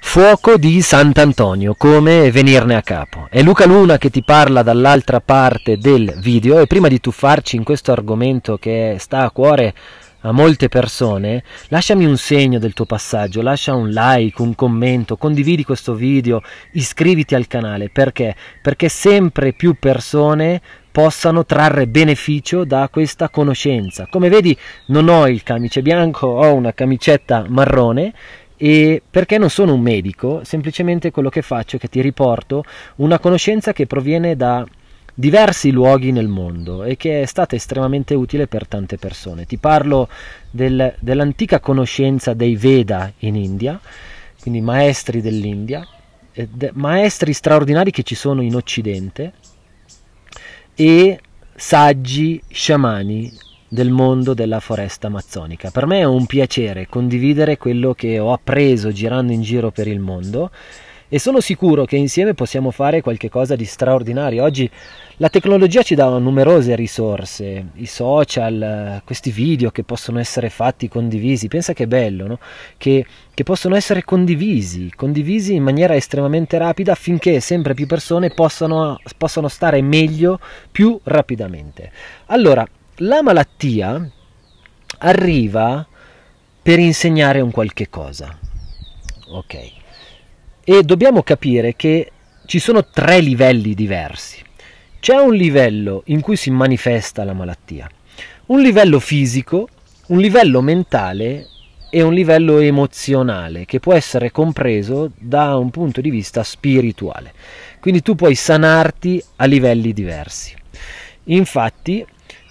Fuoco di Sant'Antonio, come venirne a capo. È Luca Luna che ti parla dall'altra parte del video e prima di tuffarci in questo argomento che sta a cuore a molte persone, lasciami un segno del tuo passaggio, lascia un like, un commento, condividi questo video, iscriviti al canale, perché? Perché sempre più persone possano trarre beneficio da questa conoscenza. Come vedi non ho il camice bianco, ho una camicetta marrone e perché non sono un medico, semplicemente quello che faccio è che ti riporto una conoscenza che proviene da diversi luoghi nel mondo e che è stata estremamente utile per tante persone. Ti parlo del, dell'antica conoscenza dei Veda in India, quindi maestri dell'India, maestri straordinari che ci sono in Occidente e saggi, sciamani, del mondo della foresta amazzonica. Per me è un piacere condividere quello che ho appreso girando in giro per il mondo e sono sicuro che insieme possiamo fare qualcosa di straordinario. Oggi la tecnologia ci dà numerose risorse, i social, questi video che possono essere fatti, condivisi, pensa che è bello, no? che, che possono essere condivisi, condivisi in maniera estremamente rapida affinché sempre più persone possano, possano stare meglio più rapidamente. Allora, la malattia arriva per insegnare un qualche cosa. Ok. E dobbiamo capire che ci sono tre livelli diversi. C'è un livello in cui si manifesta la malattia, un livello fisico, un livello mentale e un livello emozionale che può essere compreso da un punto di vista spirituale. Quindi tu puoi sanarti a livelli diversi. Infatti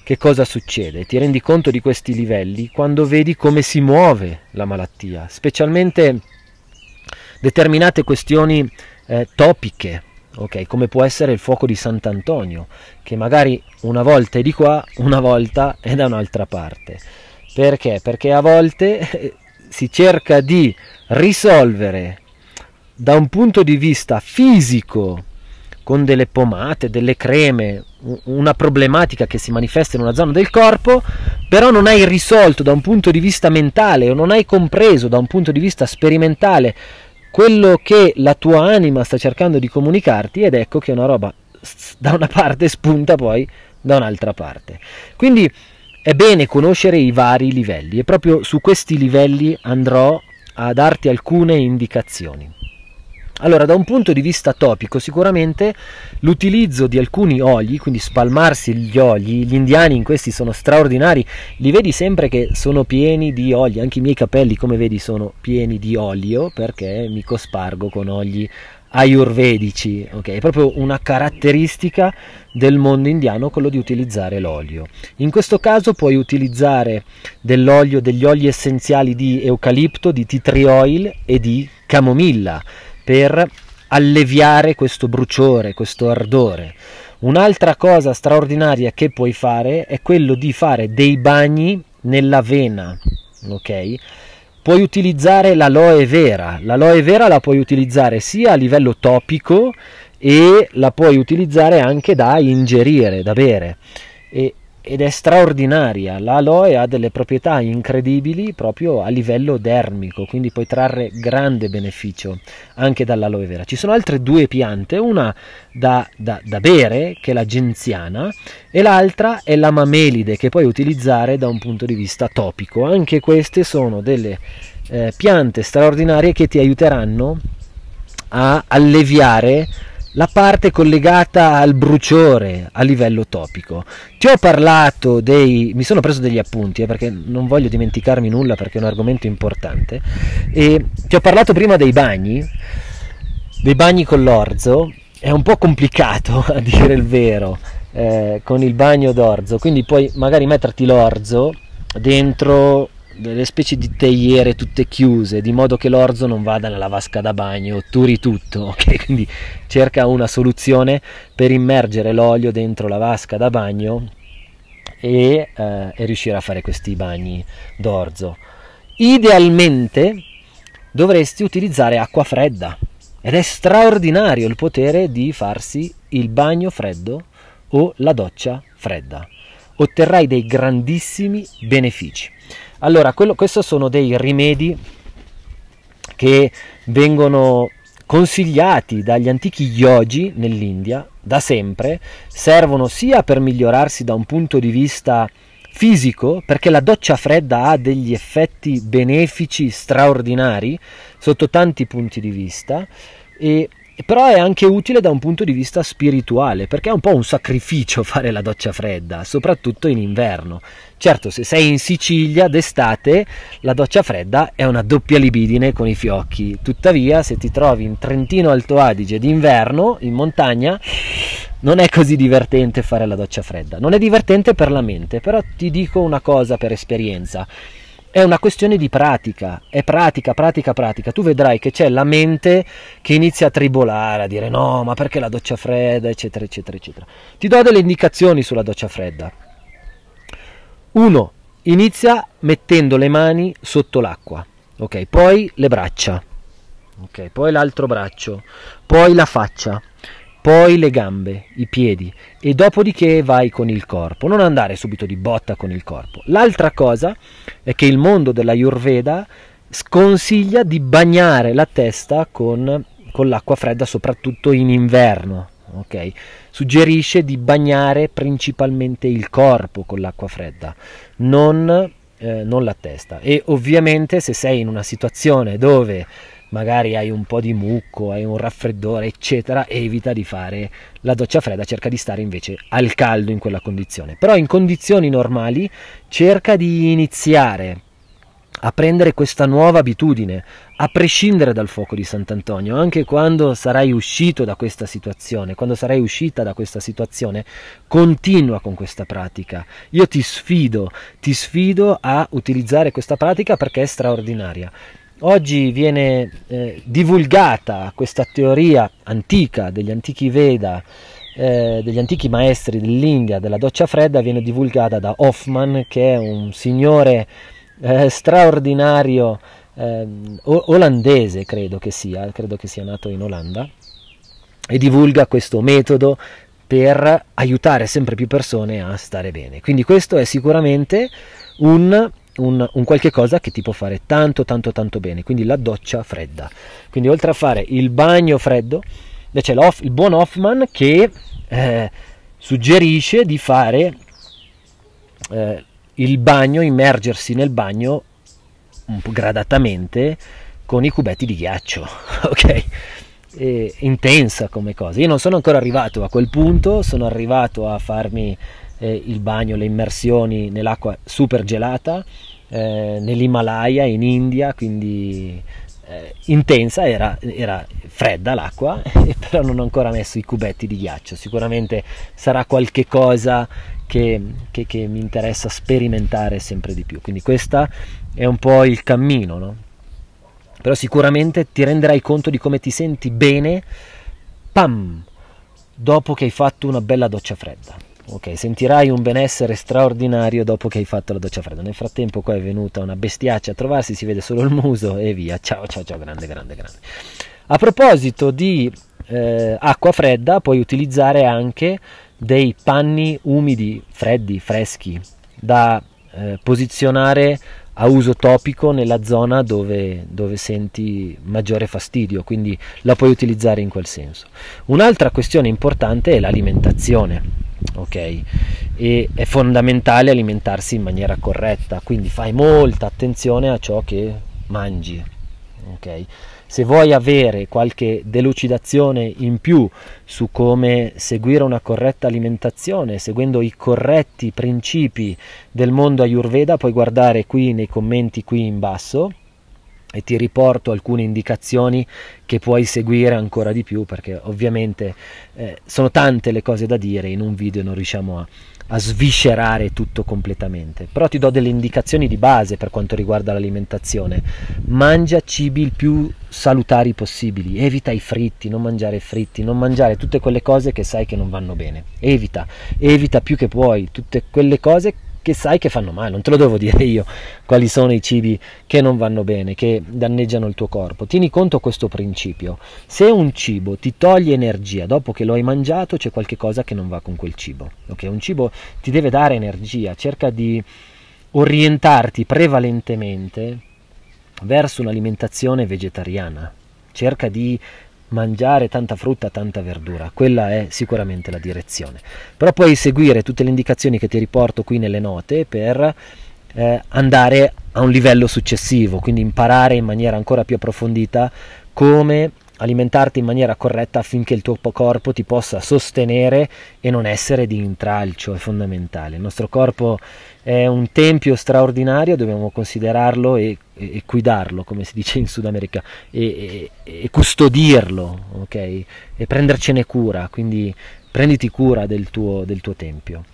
che cosa succede? Ti rendi conto di questi livelli quando vedi come si muove la malattia, specialmente determinate questioni eh, topiche, okay? come può essere il fuoco di Sant'Antonio, che magari una volta è di qua, una volta è da un'altra parte. Perché? Perché a volte eh, si cerca di risolvere da un punto di vista fisico con delle pomate, delle creme, una problematica che si manifesta in una zona del corpo, però non hai risolto da un punto di vista mentale o non hai compreso da un punto di vista sperimentale quello che la tua anima sta cercando di comunicarti ed ecco che una roba da una parte spunta poi da un'altra parte. Quindi è bene conoscere i vari livelli e proprio su questi livelli andrò a darti alcune indicazioni. Allora, da un punto di vista topico, sicuramente l'utilizzo di alcuni oli, quindi spalmarsi gli oli, gli indiani in questi sono straordinari, li vedi sempre che sono pieni di oli, anche i miei capelli come vedi sono pieni di olio perché mi cospargo con oli ayurvedici, ok? È proprio una caratteristica del mondo indiano quello di utilizzare l'olio. In questo caso puoi utilizzare dell'olio, degli oli essenziali di eucalipto, di tea tree oil e di camomilla per alleviare questo bruciore, questo ardore. Un'altra cosa straordinaria che puoi fare è quello di fare dei bagni nella vena, ok? Puoi utilizzare l'aloe vera, l'aloe vera la puoi utilizzare sia a livello topico e la puoi utilizzare anche da ingerire, da bere. E ed è straordinaria. L'aloe ha delle proprietà incredibili proprio a livello dermico, quindi puoi trarre grande beneficio anche dall'aloe vera. Ci sono altre due piante, una da, da, da bere, che è la genziana, e l'altra è la mamelide, che puoi utilizzare da un punto di vista topico. Anche queste sono delle eh, piante straordinarie che ti aiuteranno a alleviare la parte collegata al bruciore a livello topico. Ti ho parlato dei... mi sono preso degli appunti eh, perché non voglio dimenticarmi nulla perché è un argomento importante. E ti ho parlato prima dei bagni, dei bagni con l'orzo. È un po' complicato a dire il vero eh, con il bagno d'orzo, quindi puoi magari metterti l'orzo dentro delle specie di teiere tutte chiuse, di modo che l'orzo non vada nella vasca da bagno, turi tutto, ok? Quindi cerca una soluzione per immergere l'olio dentro la vasca da bagno e, eh, e riuscire a fare questi bagni d'orzo. Idealmente dovresti utilizzare acqua fredda ed è straordinario il potere di farsi il bagno freddo o la doccia fredda. Otterrai dei grandissimi benefici. Allora, quello, questi sono dei rimedi che vengono consigliati dagli antichi yogi nell'India da sempre, servono sia per migliorarsi da un punto di vista fisico, perché la doccia fredda ha degli effetti benefici straordinari sotto tanti punti di vista e però è anche utile da un punto di vista spirituale, perché è un po' un sacrificio fare la doccia fredda, soprattutto in inverno. Certo, se sei in Sicilia d'estate, la doccia fredda è una doppia libidine con i fiocchi. Tuttavia, se ti trovi in Trentino Alto Adige d'inverno, in montagna, non è così divertente fare la doccia fredda. Non è divertente per la mente, però ti dico una cosa per esperienza è una questione di pratica, è pratica, pratica, pratica. Tu vedrai che c'è la mente che inizia a tribolare, a dire no, ma perché la doccia fredda, eccetera, eccetera, eccetera. Ti do delle indicazioni sulla doccia fredda. Uno, Inizia mettendo le mani sotto l'acqua, ok? Poi le braccia, ok? Poi l'altro braccio, poi la faccia poi le gambe, i piedi e dopodiché vai con il corpo. Non andare subito di botta con il corpo. L'altra cosa è che il mondo della dell'Ayurveda sconsiglia di bagnare la testa con, con l'acqua fredda, soprattutto in inverno. Okay? Suggerisce di bagnare principalmente il corpo con l'acqua fredda, non, eh, non la testa. E ovviamente se sei in una situazione dove magari hai un po' di mucco, hai un raffreddore, eccetera, evita di fare la doccia fredda, cerca di stare invece al caldo in quella condizione. Però in condizioni normali cerca di iniziare a prendere questa nuova abitudine, a prescindere dal fuoco di Sant'Antonio, anche quando sarai uscito da questa situazione, quando sarai uscita da questa situazione, continua con questa pratica. Io ti sfido, ti sfido a utilizzare questa pratica perché è straordinaria. Oggi viene eh, divulgata questa teoria antica degli antichi Veda, eh, degli antichi maestri dell'India, della doccia fredda, viene divulgata da Hoffman, che è un signore eh, straordinario ehm, olandese, credo che sia, credo che sia nato in Olanda, e divulga questo metodo per aiutare sempre più persone a stare bene. Quindi questo è sicuramente un un, un qualche cosa che ti può fare tanto tanto tanto bene, quindi la doccia fredda. Quindi oltre a fare il bagno freddo, c'è il buon Hoffman che eh, suggerisce di fare eh, il bagno, immergersi nel bagno un po' gradatamente con i cubetti di ghiaccio, ok? E intensa come cosa. Io non sono ancora arrivato a quel punto, sono arrivato a farmi eh, il bagno, le immersioni nell'acqua super gelata, eh, nell'Himalaya, in India, quindi eh, intensa, era, era, fredda l'acqua, però non ho ancora messo i cubetti di ghiaccio, sicuramente sarà qualche cosa che, che, che mi interessa sperimentare sempre di più, quindi questo è un po' il cammino, no? però sicuramente ti renderai conto di come ti senti bene, pam, dopo che hai fatto una bella doccia fredda. Ok, sentirai un benessere straordinario dopo che hai fatto la doccia fredda. Nel frattempo qua è venuta una bestiaccia a trovarsi, si vede solo il muso e via. Ciao, ciao, ciao, grande, grande, grande. A proposito di eh, acqua fredda, puoi utilizzare anche dei panni umidi, freddi, freschi, da eh, posizionare a uso topico nella zona dove, dove, senti maggiore fastidio, quindi la puoi utilizzare in quel senso. Un'altra questione importante è l'alimentazione ok? E è fondamentale alimentarsi in maniera corretta, quindi fai molta attenzione a ciò che mangi, ok? Se vuoi avere qualche delucidazione in più su come seguire una corretta alimentazione, seguendo i corretti principi del mondo Ayurveda, puoi guardare qui nei commenti qui in basso e ti riporto alcune indicazioni che puoi seguire ancora di più perché ovviamente eh, sono tante le cose da dire in un video non riusciamo a, a sviscerare tutto completamente però ti do delle indicazioni di base per quanto riguarda l'alimentazione mangia cibi il più salutari possibili evita i fritti non mangiare fritti non mangiare tutte quelle cose che sai che non vanno bene evita evita più che puoi tutte quelle cose che sai che fanno male, non te lo devo dire io quali sono i cibi che non vanno bene, che danneggiano il tuo corpo. Tieni conto questo principio. Se un cibo ti toglie energia dopo che lo hai mangiato, c'è qualcosa che non va con quel cibo. Ok, un cibo ti deve dare energia, cerca di orientarti prevalentemente verso un'alimentazione vegetariana. Cerca di mangiare tanta frutta, tanta verdura, quella è sicuramente la direzione. Però puoi seguire tutte le indicazioni che ti riporto qui nelle note per eh, andare a un livello successivo, quindi imparare in maniera ancora più approfondita come alimentarti in maniera corretta affinché il tuo corpo ti possa sostenere e non essere di intralcio, è fondamentale. Il nostro corpo è un tempio straordinario, dobbiamo considerarlo e, e, e cuidarlo, come si dice in Sud America, e, e custodirlo, ok? E prendercene cura, quindi prenditi cura del tuo, del tuo tempio.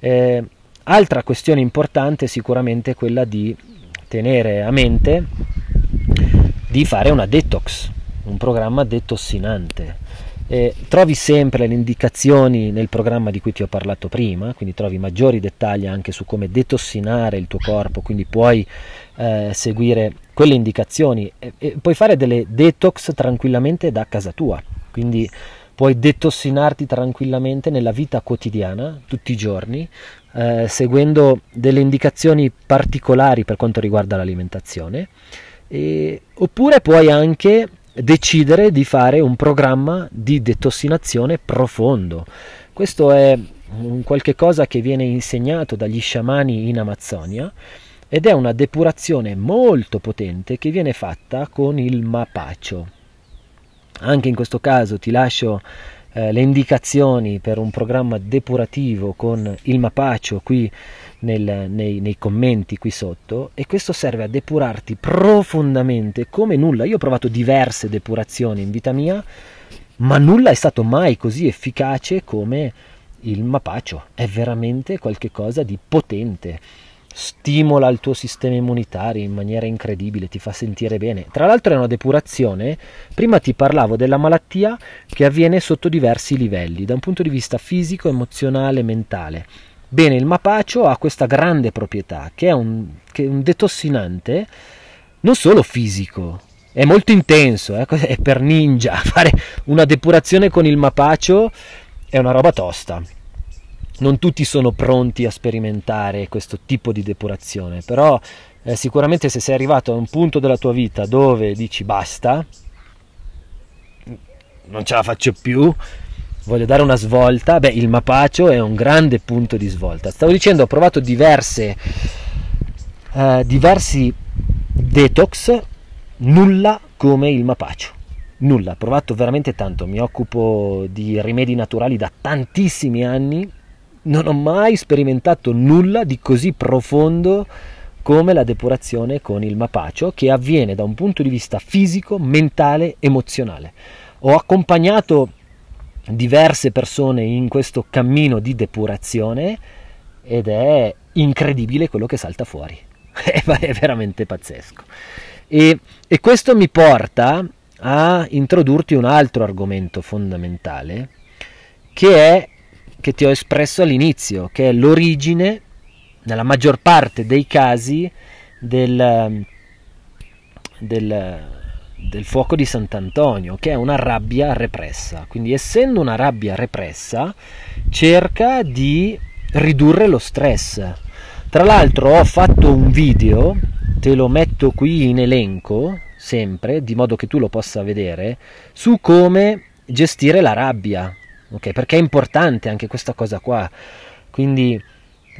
Eh, altra questione importante è sicuramente quella di tenere a mente di fare una detox un programma detossinante. Eh, trovi sempre le indicazioni nel programma di cui ti ho parlato prima, quindi trovi maggiori dettagli anche su come detossinare il tuo corpo, quindi puoi eh, seguire quelle indicazioni e, e puoi fare delle detox tranquillamente da casa tua, quindi puoi detossinarti tranquillamente nella vita quotidiana, tutti i giorni, eh, seguendo delle indicazioni particolari per quanto riguarda l'alimentazione, e, oppure puoi anche decidere di fare un programma di detossinazione profondo. Questo è un qualche cosa che viene insegnato dagli sciamani in Amazzonia ed è una depurazione molto potente che viene fatta con il mapaccio. Anche in questo caso ti lascio eh, le indicazioni per un programma depurativo con il mapaccio qui nel, nei, nei, commenti qui sotto e questo serve a depurarti profondamente come nulla. Io ho provato diverse depurazioni in vita mia, ma nulla è stato mai così efficace come il mapaccio. È veramente qualcosa di potente. Stimola il tuo sistema immunitario in maniera incredibile, ti fa sentire bene. Tra l'altro è una depurazione, prima ti parlavo della malattia che avviene sotto diversi livelli, da un punto di vista fisico, emozionale, mentale Bene, il mapacio ha questa grande proprietà che è un, che è un detossinante non solo fisico, è molto intenso, eh? è per ninja, fare una depurazione con il mapacio è una roba tosta. Non tutti sono pronti a sperimentare questo tipo di depurazione, però eh, sicuramente se sei arrivato a un punto della tua vita dove dici basta, non ce la faccio più, voglio dare una svolta, beh, il Mapacio è un grande punto di svolta. Stavo dicendo, ho provato diverse, eh, diversi detox, nulla come il Mapacio. Nulla, ho provato veramente tanto, mi occupo di rimedi naturali da tantissimi anni, non ho mai sperimentato nulla di così profondo come la depurazione con il Mapacio che avviene da un punto di vista fisico, mentale, emozionale. Ho accompagnato diverse persone in questo cammino di depurazione ed è incredibile quello che salta fuori, è veramente pazzesco. E, e questo mi porta a introdurti un altro argomento fondamentale che è che ti ho espresso all'inizio, che è l'origine, nella maggior parte dei casi, del, del del fuoco di Sant'Antonio, che è una rabbia repressa. Quindi essendo una rabbia repressa, cerca di ridurre lo stress. Tra l'altro ho fatto un video, te lo metto qui in elenco, sempre, di modo che tu lo possa vedere, su come gestire la rabbia, ok? Perché è importante anche questa cosa qua. Quindi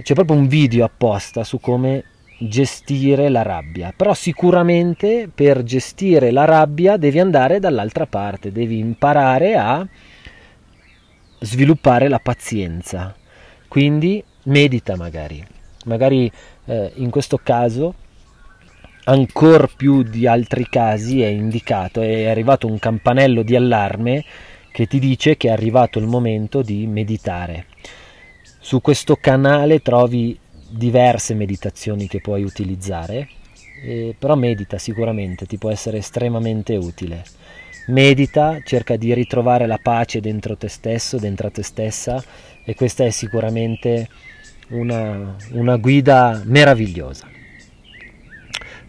c'è proprio un video apposta su come gestire la rabbia, però sicuramente per gestire la rabbia devi andare dall'altra parte, devi imparare a sviluppare la pazienza. Quindi medita magari, magari eh, in questo caso ancora più di altri casi è indicato, è arrivato un campanello di allarme che ti dice che è arrivato il momento di meditare. Su questo canale trovi diverse meditazioni che puoi utilizzare, eh, però medita sicuramente, ti può essere estremamente utile. Medita, cerca di ritrovare la pace dentro te stesso, dentro te stessa e questa è sicuramente una, una guida meravigliosa.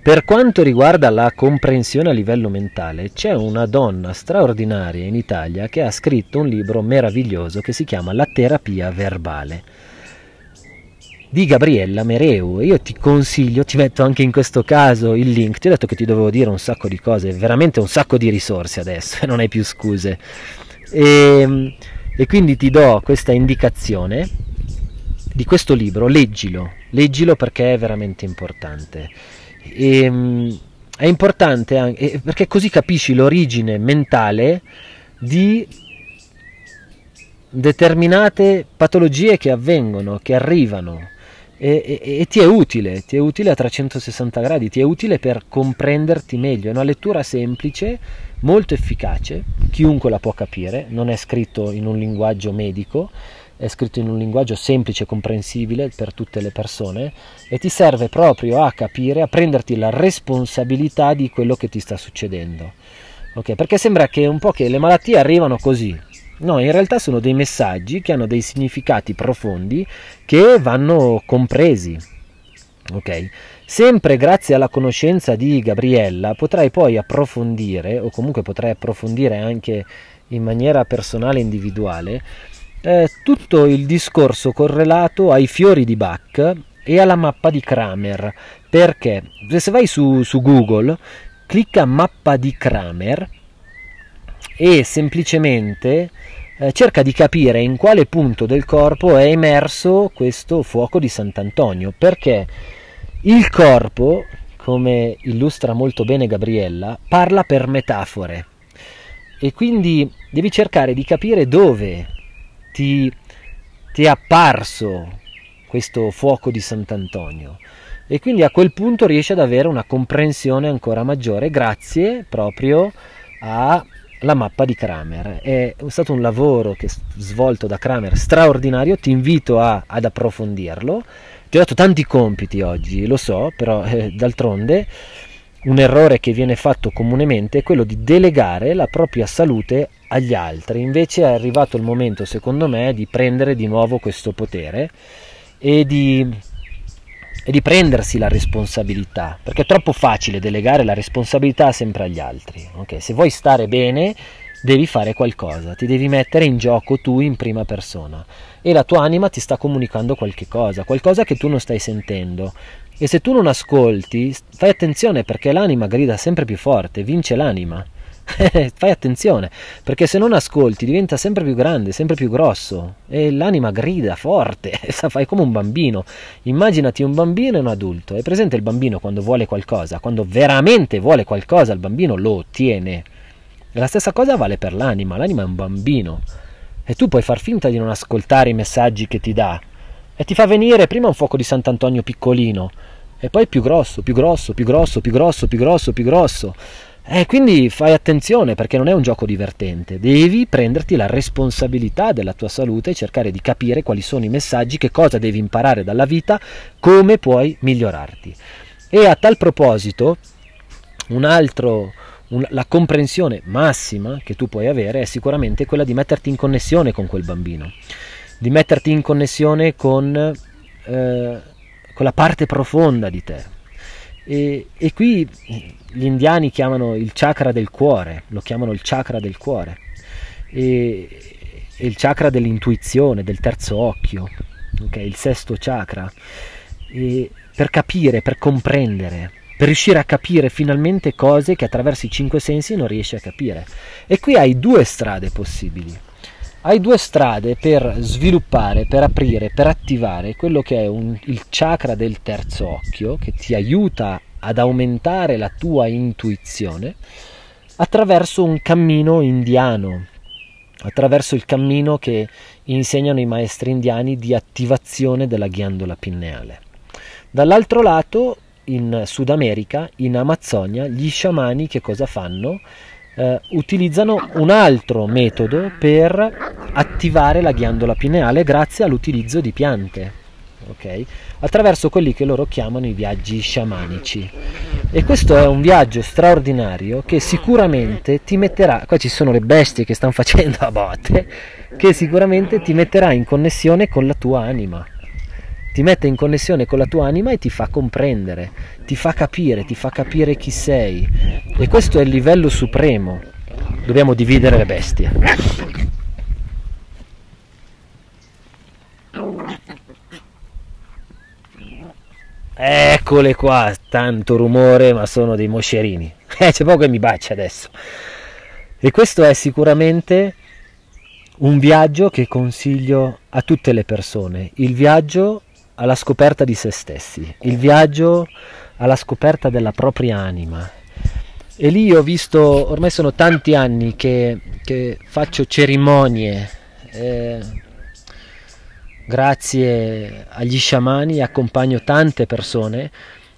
Per quanto riguarda la comprensione a livello mentale, c'è una donna straordinaria in Italia che ha scritto un libro meraviglioso che si chiama La terapia verbale di Gabriella Mereu. Io ti consiglio, ti metto anche in questo caso il link. Ti ho detto che ti dovevo dire un sacco di cose, veramente un sacco di risorse adesso, non hai più scuse. E, ehm, e quindi ti do questa indicazione di questo libro, leggilo, leggilo perché è veramente importante. E, ehm, è importante anche, perché così capisci l'origine mentale di determinate patologie che avvengono, che arrivano, e, e, e, ti è utile, ti è utile a 360 gradi, ti è utile per comprenderti meglio. È una lettura semplice, molto efficace, chiunque la può capire, non è scritto in un linguaggio medico, è scritto in un linguaggio semplice e comprensibile per tutte le persone e ti serve proprio a capire, a prenderti la responsabilità di quello che ti sta succedendo. Okay? Perché sembra che un po' che le malattie arrivano così, No, in realtà sono dei messaggi che hanno dei significati profondi che vanno compresi. Ok? Sempre grazie alla conoscenza di Gabriella potrai poi approfondire, o comunque potrai approfondire anche in maniera personale e individuale, eh, tutto il discorso correlato ai fiori di Bach e alla mappa di Kramer. Perché? Se vai su, su Google, clicca mappa di Kramer e semplicemente eh, cerca di capire in quale punto del corpo è emerso questo fuoco di Sant'Antonio, perché il corpo, come illustra molto bene Gabriella, parla per metafore e quindi devi cercare di capire dove ti, ti è apparso questo fuoco di Sant'Antonio e quindi a quel punto riesci ad avere una comprensione ancora maggiore grazie proprio a la mappa di Kramer. È stato un lavoro che svolto da Kramer straordinario, ti invito a, ad approfondirlo. Ti ho dato tanti compiti oggi, lo so, però eh, d'altronde un errore che viene fatto comunemente è quello di delegare la propria salute agli altri. Invece è arrivato il momento, secondo me, di prendere di nuovo questo potere e di e di prendersi la responsabilità, perché è troppo facile delegare la responsabilità sempre agli altri. Okay? Se vuoi stare bene, devi fare qualcosa, ti devi mettere in gioco tu in prima persona e la tua anima ti sta comunicando qualche cosa, qualcosa che tu non stai sentendo. E se tu non ascolti, fai attenzione perché l'anima grida sempre più forte, vince l'anima. fai attenzione, perché se non ascolti diventa sempre più grande, sempre più grosso e l'anima grida forte, fai come un bambino. Immaginati un bambino e un adulto. È presente il bambino quando vuole qualcosa, quando veramente vuole qualcosa, il bambino lo ottiene. E la stessa cosa vale per l'anima, l'anima è un bambino e tu puoi far finta di non ascoltare i messaggi che ti dà e ti fa venire prima un fuoco di Sant'Antonio piccolino e poi più grosso, più grosso, più grosso, più grosso, più grosso, più grosso. Più grosso eh, quindi fai attenzione perché non è un gioco divertente, devi prenderti la responsabilità della tua salute e cercare di capire quali sono i messaggi, che cosa devi imparare dalla vita, come puoi migliorarti. E a tal proposito, un altro, un, la comprensione massima che tu puoi avere è sicuramente quella di metterti in connessione con quel bambino, di metterti in connessione con, eh, con la parte profonda di te, e, e qui gli indiani chiamano il chakra del cuore, lo chiamano il chakra del cuore, e, e il chakra dell'intuizione, del terzo occhio, okay? il sesto chakra, e per capire, per comprendere, per riuscire a capire finalmente cose che attraverso i cinque sensi non riesci a capire. E qui hai due strade possibili hai due strade per sviluppare, per aprire, per attivare quello che è un, il chakra del terzo occhio, che ti aiuta ad aumentare la tua intuizione, attraverso un cammino indiano, attraverso il cammino che insegnano i maestri indiani di attivazione della ghiandola pinneale. Dall'altro lato, in Sud America, in Amazzonia, gli sciamani che cosa fanno? eh, utilizzano un altro metodo per attivare la ghiandola pineale grazie all'utilizzo di piante. Okay? attraverso quelli che loro chiamano i viaggi sciamanici. E questo è un viaggio straordinario che sicuramente ti metterà, qua ci sono le bestie che stanno facendo a botte, che sicuramente ti metterà in connessione con la tua anima ti mette in connessione con la tua anima e ti fa comprendere, ti fa capire, ti fa capire chi sei. E questo è il livello supremo. Dobbiamo dividere le bestie. Eccole qua, tanto rumore, ma sono dei moscerini. Eh, c'è poco che mi bacia adesso. E questo è sicuramente un viaggio che consiglio a tutte le persone, il viaggio alla scoperta di se stessi, il viaggio alla scoperta della propria anima. E lì ho visto, ormai sono tanti anni che, che faccio cerimonie, eh, grazie agli sciamani accompagno tante persone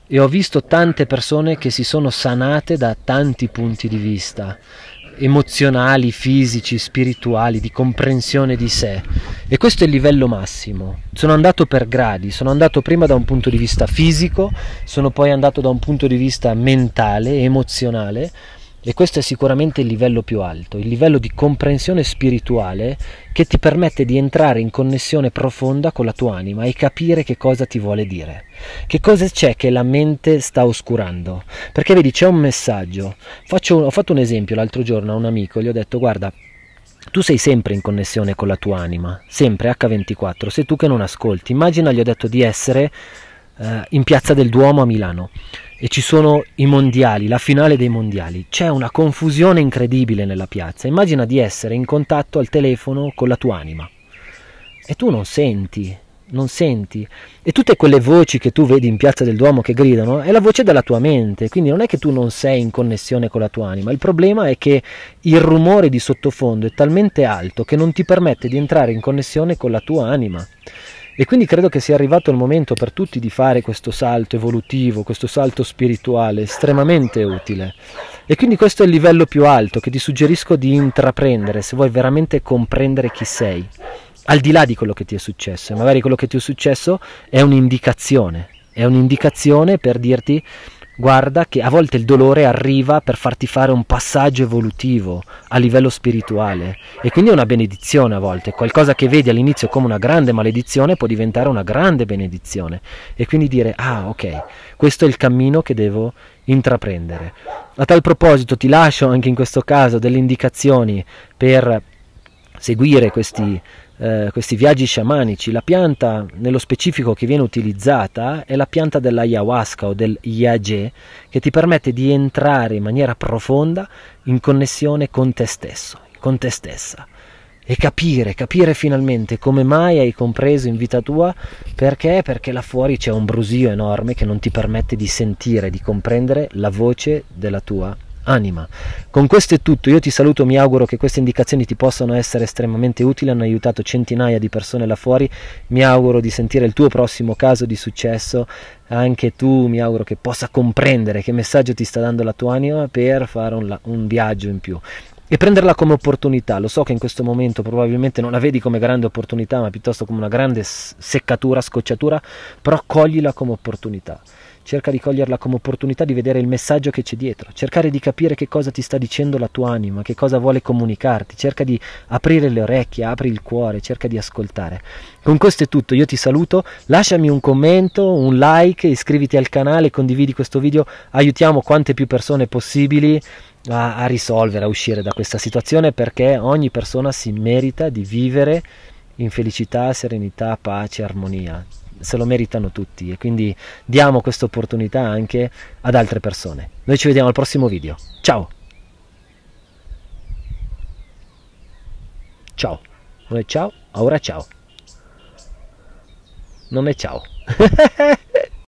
e ho visto tante persone che si sono sanate da tanti punti di vista emozionali, fisici, spirituali, di comprensione di sé. E questo è il livello massimo. Sono andato per gradi, sono andato prima da un punto di vista fisico, sono poi andato da un punto di vista mentale, emozionale, e questo è sicuramente il livello più alto, il livello di comprensione spirituale che ti permette di entrare in connessione profonda con la tua anima e capire che cosa ti vuole dire, che cosa c'è che la mente sta oscurando. Perché vedi, c'è un messaggio. Un, ho fatto un esempio l'altro giorno a un amico, gli ho detto guarda, tu sei sempre in connessione con la tua anima, sempre H24, sei tu che non ascolti. Immagina, gli ho detto di essere eh, in Piazza del Duomo a Milano e ci sono i mondiali, la finale dei mondiali. C'è una confusione incredibile nella piazza. Immagina di essere in contatto al telefono con la tua anima e tu non senti, non senti. E tutte quelle voci che tu vedi in Piazza del Duomo che gridano è la voce della tua mente, quindi non è che tu non sei in connessione con la tua anima. Il problema è che il rumore di sottofondo è talmente alto che non ti permette di entrare in connessione con la tua anima. E quindi credo che sia arrivato il momento per tutti di fare questo salto evolutivo, questo salto spirituale estremamente utile. E quindi questo è il livello più alto che ti suggerisco di intraprendere se vuoi veramente comprendere chi sei, al di là di quello che ti è successo. Magari quello che ti è successo è un'indicazione, è un'indicazione per dirti guarda che a volte il dolore arriva per farti fare un passaggio evolutivo a livello spirituale e quindi è una benedizione a volte, qualcosa che vedi all'inizio come una grande maledizione può diventare una grande benedizione e quindi dire ah ok, questo è il cammino che devo intraprendere. A tal proposito ti lascio anche in questo caso delle indicazioni per seguire questi eh, questi viaggi sciamanici, la pianta nello specifico che viene utilizzata è la pianta dell'ayahuasca o del yagé che ti permette di entrare in maniera profonda in connessione con te stesso, con te stessa e capire, capire finalmente come mai hai compreso in vita tua perché, perché là fuori c'è un brusio enorme che non ti permette di sentire, di comprendere la voce della tua anima. Con questo è tutto, io ti saluto, mi auguro che queste indicazioni ti possano essere estremamente utili, hanno aiutato centinaia di persone là fuori, mi auguro di sentire il tuo prossimo caso di successo, anche tu mi auguro che possa comprendere che messaggio ti sta dando la tua anima per fare un, un viaggio in più e prenderla come opportunità. Lo so che in questo momento probabilmente non la vedi come grande opportunità, ma piuttosto come una grande seccatura, scocciatura, però coglila come opportunità cerca di coglierla come opportunità di vedere il messaggio che c'è dietro, cercare di capire che cosa ti sta dicendo la tua anima, che cosa vuole comunicarti, cerca di aprire le orecchie, apri il cuore, cerca di ascoltare. Con questo è tutto, io ti saluto, lasciami un commento, un like, iscriviti al canale, condividi questo video, aiutiamo quante più persone possibili a, a risolvere, a uscire da questa situazione perché ogni persona si merita di vivere in felicità, serenità, pace, armonia se lo meritano tutti e quindi diamo questa opportunità anche ad altre persone. Noi ci vediamo al prossimo video. Ciao! Ciao, non è ciao, ora ciao. Non è ciao.